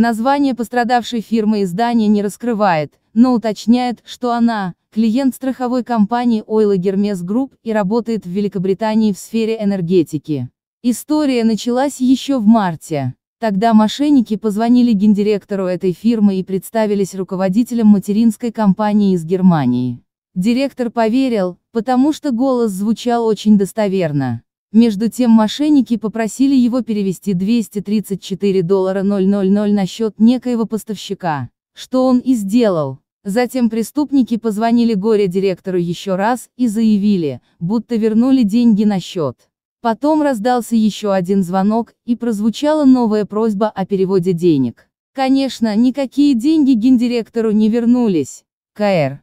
Название пострадавшей фирмы издания не раскрывает, но уточняет, что она – клиент страховой компании Oil Hermes Group и работает в Великобритании в сфере энергетики. История началась еще в марте. Тогда мошенники позвонили гендиректору этой фирмы и представились руководителем материнской компании из Германии. Директор поверил, потому что голос звучал очень достоверно. Между тем мошенники попросили его перевести 234 доллара 000 на счет некоего поставщика, что он и сделал. Затем преступники позвонили горе-директору еще раз и заявили, будто вернули деньги на счет. Потом раздался еще один звонок, и прозвучала новая просьба о переводе денег. Конечно, никакие деньги гендиректору не вернулись. КР.